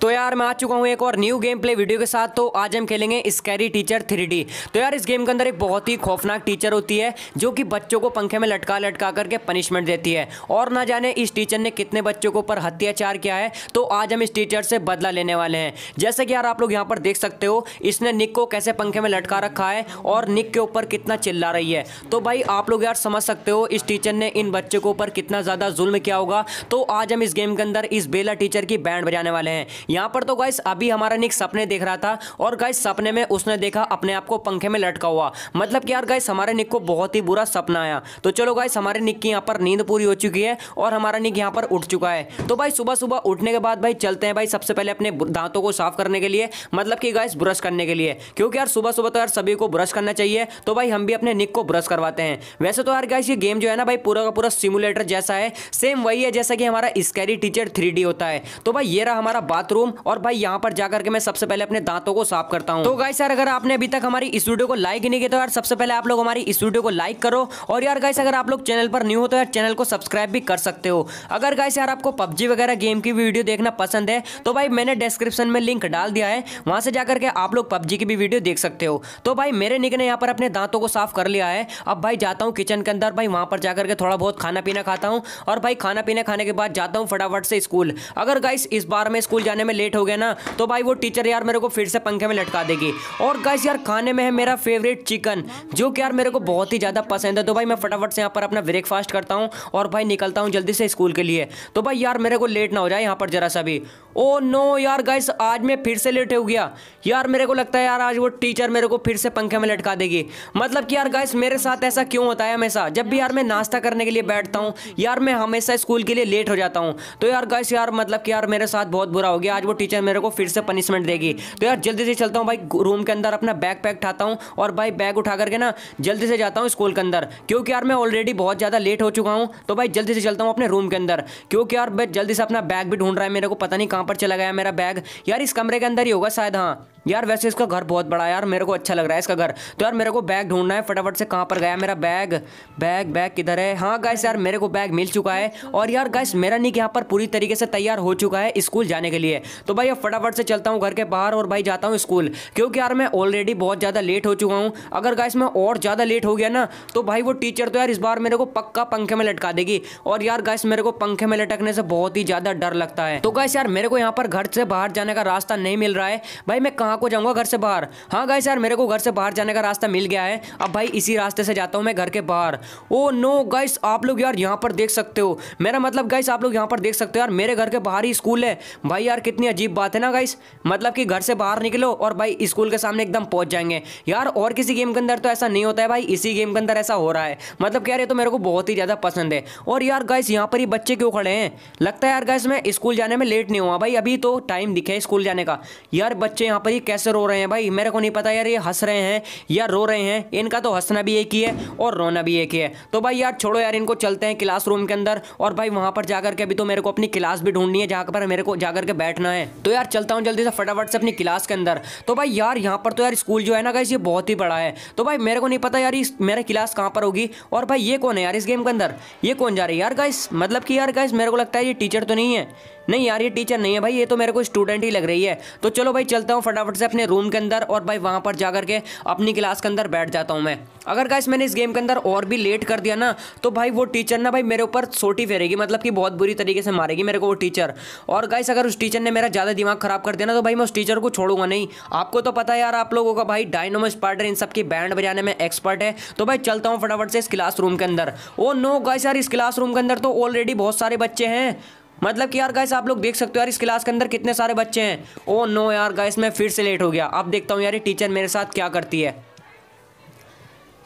तो यार मैं आ चुका हूँ एक और न्यू गेम प्ले वीडियो के साथ तो आज हम खेलेंगे स्कैरी टीचर थ्री तो यार इस गेम के अंदर एक बहुत ही खौफनाक टीचर होती है जो कि बच्चों को पंखे में लटका लटका करके पनिशमेंट देती है और ना जाने इस टीचर ने कितने बच्चों के ऊपर हत्याचार किया है तो आज हम इस टीचर से बदला लेने वाले हैं जैसे कि यार आप लोग यहाँ पर देख सकते हो इसने निक को कैसे पंखे में लटका रखा है और निक के ऊपर कितना चिल्ला रही है तो भाई आप लोग यार समझ सकते हो इस टीचर ने इन बच्चों के ऊपर कितना ज़्यादा जुल्म किया होगा तो आज हम इस गेम के अंदर इस बेला टीचर की बैंड बजाने वाले हैं यहाँ पर तो गाइस अभी हमारा निक सपने देख रहा था और गाइस सपने में उसने देखा अपने आप को पंखे में लटका हुआ मतलब कि यार गाइस हमारे निक को बहुत ही बुरा सपना आया तो चलो गाइस हमारे निक की यहाँ पर नींद पूरी हो चुकी है और हमारा निक यहाँ पर उठ चुका है तो भाई सुबह सुबह उठने के बाद भाई चलते हैं भाई सबसे पहले अपने दांतों को साफ करने के लिए मतलब कि गाइस ब्रश करने के लिए क्योंकि यार सुबह सुबह तो यार सभी को ब्रश करना चाहिए तो भाई हम भी अपने निक को ब्रश करवाते हैं वैसे तो यार गाइस ये गेम जो है ना भाई पूरा का पूरा सिमुलेटर जैसा है सेम वही है जैसा कि हमारा स्कैरी टीचर थ्री होता है तो भाई ये रहा हमारा बाथरूम बाथरूम और भाई यहाँ पर जाकर के मैं सबसे पहले अपने दांतों को साफ करता हूँ तो गाइस यार अगर आपने अभी तक हमारी इस वीडियो को लाइक नहीं किया तो यार सबसे पहले आप लोग हमारी इस वीडियो को लाइक करो और यार गाइस अगर आप लोग चैनल पर न्यू हो तो यार चैनल को सब्सक्राइब भी कर सकते हो अगर गाइस यार आपको पबजी वगैरह गेम की वीडियो देखना पसंद है तो भाई मैंने डिस्क्रिप्शन में लिंक डाल दिया है वहां से जाकर के आप लोग पबजी की भी वीडियो देख सकते हो तो भाई मेरे निक ने यहाँ पर अपने दांतों को साफ कर लिया है अब भाई जाता हूँ किचन के अंदर भाई वहां पर जाकर के थोड़ा बहुत खाना पीना खाता हूँ और भाई खाना पीना खाने के बाद जाता हूँ फटाफट से स्कूल अगर गाइस इस बार में स्कूल जाने में लेट हो गया ना तो भाई वो टीचर यार मेरे को फिर से पंखे में लटका देगी और गाइस यार खाने में है मेरा फेवरेट चिकन जो कि यार मेरे को बहुत ही ज़्यादा पसंद है तो भाई मैं फटाफट से यहाँ पर अपना ब्रेकफास्ट करता हूँ और भाई निकलता हूँ जल्दी से स्कूल के लिए तो भाई यार मेरे को लेट ना हो जाए यहाँ पर जरा सा भी ओ oh नो यार गाइस आज मैं फिर से लेट हो गया यार मेरे को लगता है यार आज वो टीचर मेरे को फिर से पंखे में लटका देगी मतलब कि यार गाइस मेरे साथ ऐसा क्यों होता है हमेशा जब भी यार मैं नाश्ता करने के लिए बैठता हूँ यार मैं हमेशा स्कूल के लिए लेट हो जाता हूँ तो यार गाइस यार मतलब कि यार मेरे साथ बहुत बुरा हो गया आज वो टीचर मेरे को फिर से पनिशमेंट देगी तो यार जल्दी से चलता हूँ भाई रूम के अंदर अपना बैग पैक उठाता हूँ और भाई बैग उठा करके ना जल्दी से जाता हूँ स्कूल के अंदर क्योंकि यार मैं ऑलरेडी बहुत ज़्यादा लेट हो चुका हूँ तो भाई जल्दी से चलता हूँ अपने रूम के अंदर क्योंकि यार भाई जल्दी से अपना बैग भी ढूंढ रहा है मेरे को पता नहीं कहाँ पर चला गया मेरा बैग यार इस कमरे के अंदर ही होगा शायद हाँ यार वैसे इसका घर बहुत बड़ा यार मेरे को अच्छा लग रहा है इसका घर तो यार मेरे को बैग ढूंढना है फटाफट से कहाँ पर गया मेरा बैग बैग बैग किधर है हाँ गाइस यार मेरे को बैग मिल चुका है और यार गाइस मेरा निक यहाँ पर पूरी तरीके से तैयार हो चुका है स्कूल जाने के लिए तो भाई अब फटाफट से चलता हूँ घर के बाहर और भाई जाता हूँ स्कूल क्योंकि यार मैं ऑलरेडी बहुत ज़्यादा लेट हो चुका हूँ अगर गाइस मैं और ज़्यादा लेट हो गया ना तो भाई वो टीचर तो यार इस बार मेरे को पक्का पंखे में लटका देगी और यार गाइस मेरे को पंखे में लटकने से बहुत ही ज़्यादा डर लगता है तो गाइस यार मेरे को यहाँ पर घर से बाहर जाने का रास्ता नहीं मिल रहा है भाई मैं कहाँ को जाऊँगा घर से बाहर हाँ गाइस यार मेरे को घर से बाहर जाने का रास्ता मिल गया है अब भाई इसी रास्ते से जाता हूँ मैं घर के बाहर ओ नो गाइस आप लोग यार यहाँ पर देख सकते हो मेरा मतलब गाइस आप लोग यहाँ पर देख सकते हो यार मेरे घर के बाहर ही स्कूल है भाई यार कितनी अजीब बात है ना गाइस मतलब कि घर से बाहर निकलो और भाई स्कूल के सामने एकदम पहुंच जाएंगे यार और किसी गेम के अंदर तो ऐसा नहीं होता है भाई इसी गेम के अंदर ऐसा हो रहा है मतलब कि यार ये तो मेरे को बहुत ही ज़्यादा पसंद है और यार गाइस यहाँ पर ही बच्चे क्यों खड़े हैं लगता है यार गाइस मैं स्कूल जाने में लेट नहीं हुआ भाई अभी तो टाइम दिखे स्कूल जाने का यार बच्चे यहाँ पर ही कैसे रो रहे हैं भाई मेरे को नहीं पता यार ये हंस रहे हैं या रो रहे हैं इनका तो हंसना भी एक ही है और रोना भी एक ही है तो भाई यार छोड़ो यार इनको चलते हैं रूम के अंदर और भाई वहाँ पर जाकर के अभी तो मेरे को अपनी क्लास भी ढूंढनी है जहाँ पर मेरे को जाकर के बैठना करना है तो यार चलता हूँ जल्दी से फटाफट से अपनी क्लास के अंदर तो भाई यार यहाँ पर तो यार स्कूल जो है ना गाइस ये बहुत ही बड़ा है तो भाई मेरे को नहीं पता यार मेरे क्लास कहाँ पर होगी और भाई ये कौन है यार इस गेम के अंदर ये कौन जा रही है यार गाइस मतलब कि यार गाइस मेरे को लगता है ये टीचर तो नहीं है नहीं यार ये टीचर नहीं है भाई ये तो मेरे को स्टूडेंट ही लग रही है तो चलो भाई चलता हूँ फटाफट से अपने रूम के अंदर और भाई वहाँ पर जाकर के अपनी क्लास के अंदर बैठ जाता हूँ मैं अगर गाइस मैंने इस गेम के अंदर और भी लेट कर दिया ना तो भाई वो टीचर ना भाई मेरे ऊपर सोटी फेरेगी मतलब कि बहुत बुरी तरीके से मारेगी मेरे को वो टीचर और गाइस अगर उस टीचर ने मेरा ज़्यादा दिमाग खराब कर दिया ना तो भाई मैं उस टीचर को छोड़ूंगा नहीं आपको तो पता है यार आप लोगों का भाई डायनोमो स्पार्टर इन सबकी बैंड बजाने में एक्सपर्ट है तो भाई चलता हूँ फटाफट से इस क्लास के अंदर ओ नो गाइस यार इस क्लास के अंदर तो ऑलरेडी बहुत सारे बच्चे हैं मतलब कि यार गाइस आप लोग देख सकते हो यार इस क्लास के अंदर कितने सारे बच्चे हैं ओ oh नो यार गाइस मैं फिर से लेट हो गया अब देखता हूँ यार टीचर मेरे साथ क्या करती है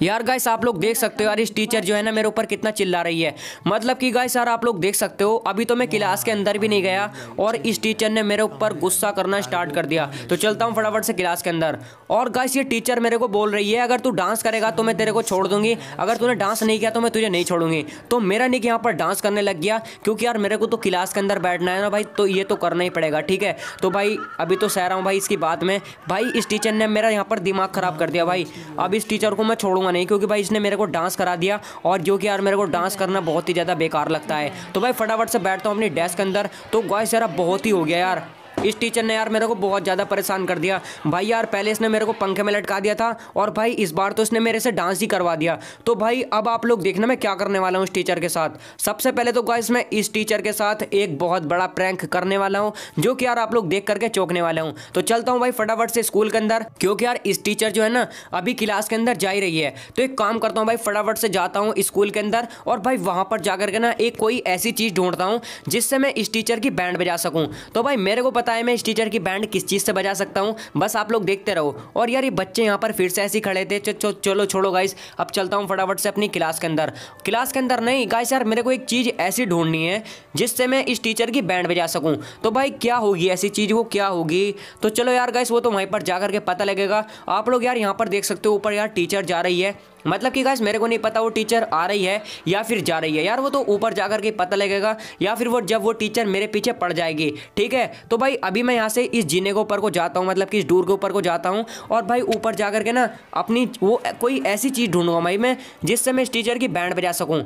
यार गाइस आप लोग देख सकते हो यार इस टीचर जो है ना मेरे ऊपर कितना चिल्ला रही है मतलब कि गाइस यार आप लोग देख सकते हो अभी तो मैं क्लास के अंदर भी नहीं गया और इस टीचर ने मेरे ऊपर गुस्सा करना स्टार्ट कर दिया तो चलता हूँ फटाफट से क्लास के अंदर और गाइस ये टीचर मेरे को बोल रही है अगर तू डांस करेगा तो मैं तेरे को छोड़ दूंगी अगर तूने डांस नहीं किया तो मैं तुझे नहीं छोड़ूंगी तो मेरा निक यहाँ पर डांस करने लग गया क्योंकि यार मेरे को तो क्लास के अंदर बैठना है ना भाई तो ये तो करना ही पड़ेगा ठीक है तो भाई अभी तो सह रहा हूँ भाई इसकी बात में भाई इस टीचर ने मेरा यहाँ पर दिमाग ख़राब कर दिया भाई अब इस टीचर को मैं छोड़ूंगा नहीं क्योंकि भाई इसने मेरे को डांस करा दिया और जो कि यार मेरे को डांस करना बहुत ही ज़्यादा बेकार लगता है तो भाई फटाफट से बैठता हूँ अपनी डेस्क के अंदर तो गाइस यार बहुत ही हो गया यार इस टीचर ने यार मेरे को बहुत ज़्यादा परेशान कर दिया भाई यार पहले इसने मेरे को पंखे में लटका दिया था और भाई इस बार तो इसने मेरे से डांस ही करवा दिया तो भाई अब आप लोग देखना मैं क्या करने वाला हूँ इस टीचर के साथ सबसे पहले तो गाइस मैं इस टीचर के साथ एक बहुत बड़ा प्रैंक करने वाला हूँ जो कि यार आप लोग देख करके चौंकने वाला हूँ तो चलता हूँ भाई फटाफट से स्कूल के अंदर क्योंकि यार इस टीचर जो है ना अभी क्लास के अंदर जा ही रही है तो एक काम करता हूँ भाई फटाफट से जाता हूँ स्कूल के अंदर और भाई वहाँ पर जाकर के ना एक कोई ऐसी चीज़ ढूंढता हूँ जिससे मैं इस टीचर की बैंड बजा सकूँ तो भाई मेरे को पता है मैं इस टीचर की बैंड किस चीज़ से बजा सकता हूँ बस आप लोग देखते रहो और यार ये बच्चे यहाँ पर फिर से ऐसे खड़े थे चलो चलो छोड़ो गाइस अब चलता हूँ फटाफट से अपनी क्लास के अंदर क्लास के अंदर नहीं गाइस यार मेरे को एक चीज़ ऐसी ढूंढनी है जिससे मैं इस टीचर की बैंड बजा सकूँ तो भाई क्या होगी ऐसी चीज़ वो क्या होगी तो चलो यार गाइस वो तो वहीं पर जा करके पता लगेगा आप लोग यार यहाँ पर देख सकते हो ऊपर यार टीचर जा रही है मतलब कि गाइस मेरे को नहीं पता वो टीचर आ रही है या फिर जा रही है यार वो तो ऊपर जाकर के पता लगेगा या फिर वो जब वो टीचर मेरे पीछे पड़ जाएगी ठीक है तो भाई अभी मैं यहाँ से इस जीने के ऊपर को जाता हूँ मतलब कि इस डूर के ऊपर को जाता हूँ और भाई ऊपर जा के ना अपनी वो कोई ऐसी चीज़ ढूंढूंगा भाई मैं जिससे मैं इस टीचर की बैंड बजा सकूँ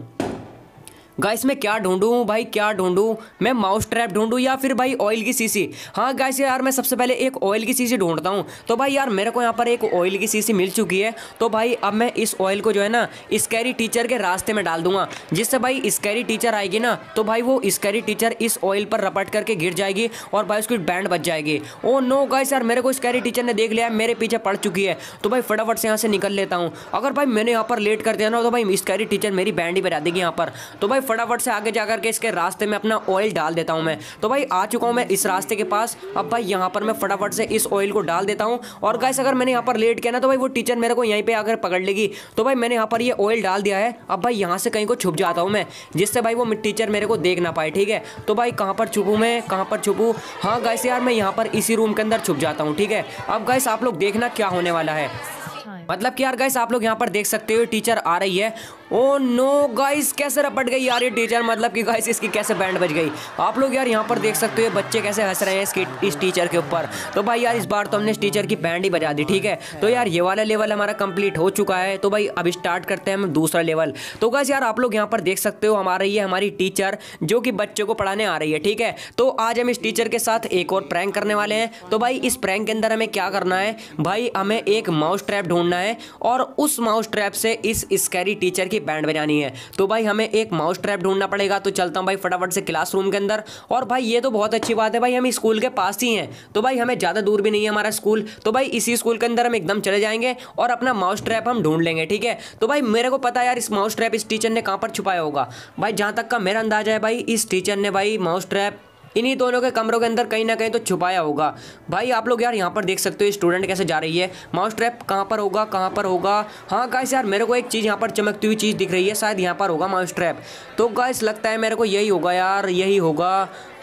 गाइस मैं क्या ढूंढूं भाई क्या ढूंढूं मैं माउस ट्रैप ढूंढूं या फिर भाई ऑयल की सीसी हाँ गाइस यार मैं सबसे पहले एक ऑयल की सीसी ढूंढता हूँ तो भाई यार मेरे को यहाँ पर एक ऑयल की सीसी मिल चुकी है तो भाई अब मैं इस ऑयल को जो है ना स्कैरी टीचर के रास्ते में डाल दूंगा जिससे भाई स्कैरी टीचर आएगी ना तो भाई वो स्कैरी टीचर इस ऑयल पर रपट करके गिर जाएगी और भाई उसकी बैंड बच जाएगी ओ नो गाइस यार मेरे को स्कैरी टीचर ने देख लिया मेरे पीछे पड़ चुकी है तो भाई फटाफट से यहाँ से निकल लेता हूँ अगर भाई मैंने यहाँ पर लेट कर दिया ना तो भाई स्कैरी टीचर मेरी बैंड ही बजा देगी यहाँ पर तो भाई फटाफट से आगे जा करके इसके रास्ते में अपना ऑयल डाल देता हूँ मैं तो भाई आ चुका हूँ मैं इस रास्ते के पास अब भाई यहाँ पर मैं फटाफट से इस ऑयल को डाल देता हूँ और गाइस अगर मैंने यहाँ पर लेट किया ना तो भाई वो टीचर मेरे को यहीं पर आकर पकड़ लेगी तो भाई मैंने यहाँ पर ये ऑयल डाल दिया है अब भाई यहाँ से कहीं को छुप जाता हूँ मैं जिससे भाई वो टीचर मेरे को देख ना पाए ठीक है तो भाई कहाँ पर छुपूँ मैं कहाँ पर छुपूँ हाँ गाइस यार मैं यहाँ पर इसी रूम के अंदर छुप जाता हूँ ठीक है अब गाइस आप लोग देखना क्या होने वाला है अच्छा। मतलब कि यार गाइस आप लोग यहाँ पर देख सकते हो टीचर आ रही है ओ नो गाइस कैसे रपट गई यार ये टीचर मतलब कि गाइस इसकी कैसे बैंड बज गई आप लोग यार यहाँ पर देख सकते हो बच्चे कैसे हंस रहे हैं इसकी इस टीचर के ऊपर तो भाई यार इस बार तो हमने इस टीचर की बैंड ही बजा दी ठीक है तो यार ये वाला लेवल हमारा कंप्लीट हो चुका है तो भाई अब स्टार्ट करते हैं हम दूसरा लेवल तो गाइस यार आप लोग यहाँ पर देख सकते हो हमारा ये हमारी टीचर जो कि बच्चों को पढ़ाने आ रही है ठीक है तो आज हम इस टीचर के साथ एक और प्रैंक करने वाले हैं तो भाई इस प्रैंक के अंदर हमें क्या करना है भाई हमें एक माउस ट्रैप ढूंढना है और उस माउस ट्रैप से इस स्कैरी टीचर की की बैंड बजानी है तो भाई हमें एक माउस ट्रैप ढूंढना पड़ेगा तो चलता हूँ भाई फटाफट से क्लास के अंदर और भाई ये तो बहुत अच्छी बात है भाई हम स्कूल के पास ही हैं तो भाई हमें ज़्यादा दूर भी नहीं है हमारा स्कूल तो भाई इसी स्कूल के अंदर हम एकदम चले जाएंगे और अपना माउस ट्रैप हम ढूंढ लेंगे ठीक है तो भाई मेरे को पता यार इस माउस ट्रैप इस टीचर ने कहाँ पर छुपाया होगा भाई जहाँ तक का मेरा अंदाजा है भाई इस टीचर ने भाई माउस ट्रैप इन्हीं दोनों के कमरों के अंदर कहीं ना कहीं तो छुपाया होगा भाई आप लोग यार यहाँ पर देख सकते हो स्टूडेंट कैसे जा रही है माउस ट्रैप कहाँ पर होगा कहाँ पर होगा हाँ गाइस यार मेरे को एक चीज़ यहाँ पर चमकती हुई चीज़ दिख रही है शायद यहाँ पर होगा माउस ट्रैप तो गाइस लगता है मेरे को यही होगा यार यही होगा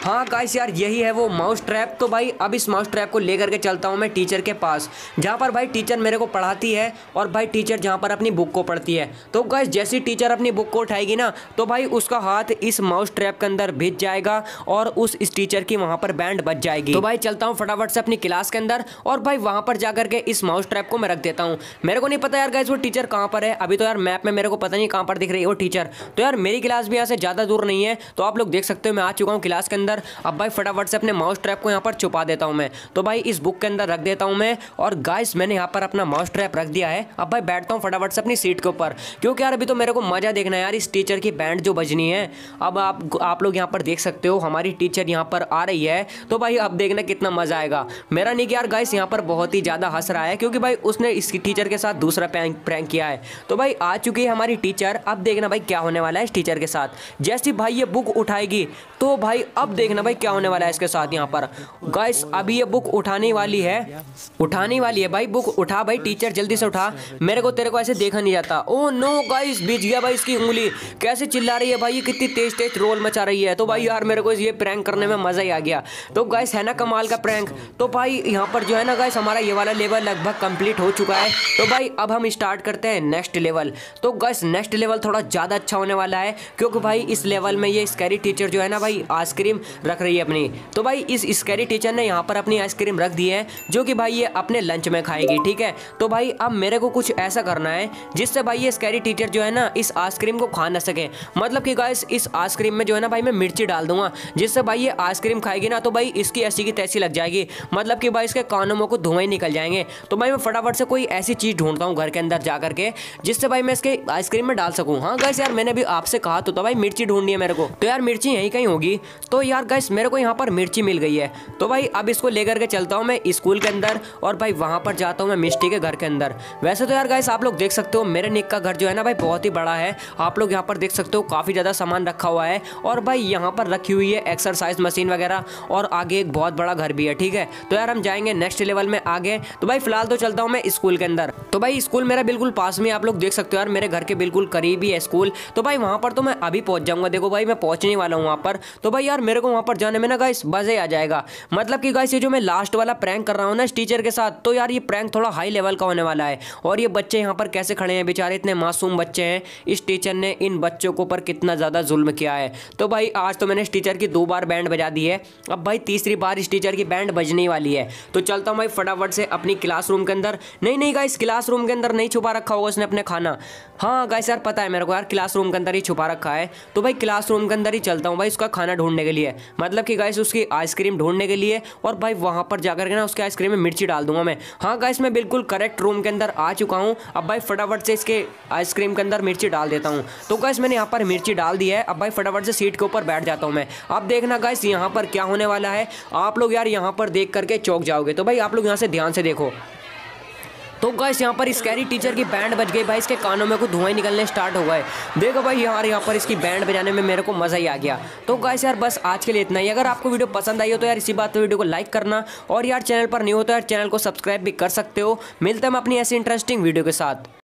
हाँ गाइस यार यही है वो माउस ट्रैप तो भाई अब इस माउस ट्रैप को लेकर के चलता हूँ मैं टीचर के पास जहाँ पर भाई टीचर मेरे को पढ़ाती है और भाई टीचर जहाँ पर अपनी बुक को पढ़ती है तो गाइस जैसी टीचर अपनी बुक को उठाएगी ना तो भाई उसका हाथ इस माउस ट्रैप के अंदर भिज जाएगा और उस इस टीचर की वहाँ पर बैंड बच जाएगी तो भाई चलता हूँ फटाफट से अपनी क्लास के अंदर और भाई वहाँ पर जाकर के इस माउस ट्रैप को मैं रख देता हूँ मेरे को नहीं पता यार गैस वो टीचर कहाँ पर है अभी तो यार मैप में मेरे को पता नहीं कहाँ पर दिख रही है वो टीचर तो यार मेरी क्लास भी यहाँ से ज़्यादा दूर नहीं है तो आप लोग देख सकते हो मैं आ चुका हूँ क्लास के अंदर अब भाई फटाफट से अपने माउस ट्रैप को यहाँ पर छुपा देता हूँ मैं तो भाई इस बुक के अंदर रख देता हूँ मैं और गाइस मैंने यहाँ पर अपना माउस ट्रैप रख दिया है अब भाई बैठता हूँ फटाफट से अपनी सीट के ऊपर क्योंकि यार अभी तो मेरे को मज़ा देखना है यार इस टीचर की बैंड जो बजनी है अब आप आप लोग यहाँ पर देख सकते हो हमारी टीचर यहाँ पर आ रही है तो भाई अब देखना कितना मज़ा आएगा मेरा निक यार गाइस यहाँ पर बहुत ही ज़्यादा हंस रहा है क्योंकि भाई उसने इसकी टीचर के साथ दूसरा प्रैंक किया है तो भाई आ चुकी है हमारी टीचर अब देखना भाई क्या होने वाला है इस टीचर के साथ जैसे भाई ये बुक उठाएगी तो भाई अब देखना भाई क्या होने वाला है इसके साथ यहाँ पर गाइस अभी ये बुक उठाने वाली है उठाने वाली है भाई बुक उठा भाई टीचर जल्दी से उठा मेरे को तेरे को ऐसे देखा नहीं जाता ओ नो गाइस बीज गया भाई इसकी उंगली कैसे चिल्ला रही है भाई ये कितनी तेज तेज रोल मचा रही है तो भाई यार मेरे को ये प्रैंक करने में मज़ा ही आ गया तो गाइस है ना कमाल का प्रैंक तो भाई यहाँ पर जो है ना गाइस हमारा ये वाला लेवल लगभग कंप्लीट हो चुका है तो भाई अब हम स्टार्ट करते हैं नेक्स्ट लेवल तो गाइस नेक्स्ट लेवल थोड़ा ज़्यादा अच्छा होने वाला है क्योंकि भाई इस लेवल में ये स्कैरी टीचर जो है ना भाई आइसक्रीम रख रही है अपनी तो भाई इस स्कैरी टीचर ने यहाँ पर अपनी आइसक्रीम रख दी है जो कि भाई ये अपने लंच में खाएगी ठीक है तो भाई अब मेरे को कुछ ऐसा करना है जिससे भाई ये स्कैरी टीचर जो है ना इस आइसक्रीम को खा ना सके मतलब कि गाइस इस आइसक्रीम में जो है ना भाई मैं मिर्ची डाल दूंगा जिससे भाई ये आइसक्रीम खाएगी ना तो भाई इसकी ऐसी की तैसी लग जाएगी मतलब कि भाई इसके कानों में को धुआई ही निकल जाएंगे तो भाई मैं फटाफट से कोई ऐसी चीज़ ढूंढता हूँ घर के अंदर जा करके जिससे भाई मैं इसके आइसक्रीम में डाल सकूँ हाँ गैस यार मैंने भी आपसे कहा तो, तो भाई मिर्ची ढूंढनी है मेरे को तो यार मिर्ची यहीं कहीं होगी तो यार गैस मेरे को यहाँ पर मिर्ची मिल गई है तो भाई अब इसको लेकर के चलता हूँ मैं स्कूल के अंदर और भाई वहाँ पर जाता हूँ मैं मिस्टी के घर के अंदर वैसे तो यार गैस आप लोग देख सकते हो मेरे निक का घर जो है ना भाई बहुत ही बड़ा है आप लोग यहाँ पर देख सकते हो काफ़ी ज़्यादा सामान रखा हुआ है और भाई यहाँ पर रखी हुई है एक्सरसाइज एक्सरसाइज मशीन वगैरह और आगे एक बहुत बड़ा घर भी है ठीक है तो यार हम जाएंगे नेक्स्ट लेवल में आगे तो भाई फिलहाल तो चलता हूँ मैं स्कूल के अंदर तो भाई स्कूल मेरा बिल्कुल पास में आप लोग देख सकते हो यार मेरे घर के बिल्कुल करीब ही है स्कूल तो भाई वहाँ पर तो मैं अभी पहुँच जाऊँगा देखो भाई मैं पहुँचने वाला हूँ वहाँ पर तो भाई यार मेरे को वहाँ पर जाने में ना गाइस मज़े आ जाएगा मतलब कि गाइस ये जो मैं लास्ट वाला प्रैंक कर रहा हूँ ना इस टीचर के साथ तो यार ये प्रैंक थोड़ा हाई लेवल का होने वाला है और ये बच्चे यहाँ पर कैसे खड़े हैं बेचारे इतने मासूम बच्चे हैं इस टीचर ने इन बच्चों को पर कितना ज़्यादा जुल्म किया है तो भाई आज तो मैंने इस टीचर की दो बार बैंड बैंड बजा दी है अब भाई तीसरी बार इस टीचर की बैंड बजने वाली है तो चलता हूँ भाई फटाफट से अपनी क्लासरूम के अंदर नहीं नहीं गाइस क्लासरूम के अंदर नहीं छुपा रखा होगा उसने अपने खाना हाँ गाइस यार पता है मेरे को यार क्लासरूम के अंदर ही छुपा रखा है तो भाई क्लासरूम के अंदर ही चलता हूँ भाई उसका खाना ढूंढने के लिए मतलब कि गाइस उसकी आइसक्रीम ढूंढने के लिए और भाई वहाँ पर जाकर के ना उसकी आइसक्रीम में मिर्ची डाल दूंगा मैं हाँ गाइस मैं बिल्कुल करेक्ट रूम के अंदर आ चुका हूँ अब भाई फटाफट से इसके आइसक्रीम के अंदर मिर्ची डाल देता हूँ तो गाइस मैंने यहाँ पर मिर्ची डाल दी है अब भाई फटाफट से सीट के ऊपर बैठ जाता हूँ मैं अब देखना गाइस यहाँ पर क्या होने वाला है आप लोग यार यहाँ पर देख करके चौक जाओगे तो भाई आप लोग यहाँ से ध्यान से देखो तो गाइस यहाँ पर स्कैरी टीचर की बैंड बज गई भाई इसके कानों में कुछ धुआं निकलने स्टार्ट हो गए देखो भाई यार यहाँ पर इसकी बैंड बजाने में मेरे को मज़ा ही आ गया तो गाइस यार बस आज के लिए इतना ही अगर आपको वीडियो पसंद आई हो तो यार इसी बात पर वीडियो को लाइक करना और यार चैनल पर नहीं हो तो यार चैनल को सब्सक्राइब भी कर सकते हो मिलते हैं हम अपनी ऐसी इंटरेस्टिंग वीडियो के साथ